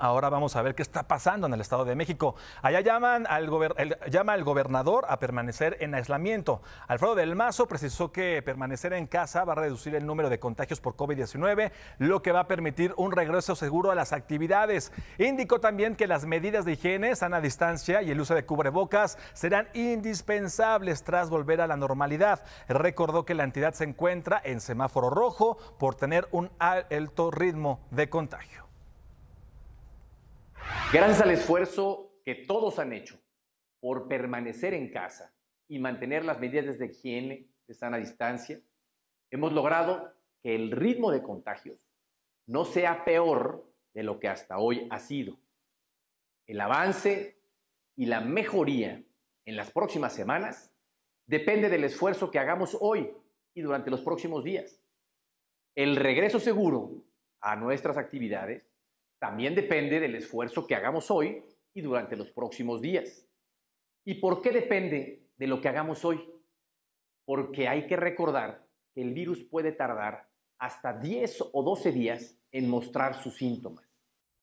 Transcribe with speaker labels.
Speaker 1: Ahora vamos a ver qué está pasando en el Estado de México. Allá llaman al llama al gobernador a permanecer en aislamiento. Alfredo del Mazo precisó que permanecer en casa va a reducir el número de contagios por COVID-19, lo que va a permitir un regreso seguro a las actividades. Indicó también que las medidas de higiene, sana distancia y el uso de cubrebocas serán indispensables tras volver a la normalidad. Recordó que la entidad se encuentra en semáforo rojo por tener un alto ritmo de contagio. Gracias al
Speaker 2: esfuerzo que todos han hecho por permanecer en casa y mantener las medidas de higiene, de sana distancia, hemos logrado que el ritmo de contagios no sea peor de lo que hasta hoy ha sido. El avance y la mejoría en las próximas semanas depende del esfuerzo que hagamos hoy y durante los próximos días. El regreso seguro a nuestras actividades también depende del esfuerzo que hagamos hoy y durante los próximos días. ¿Y por qué depende de lo que hagamos hoy? Porque hay que recordar que el virus puede tardar hasta 10 o 12 días en mostrar sus síntomas.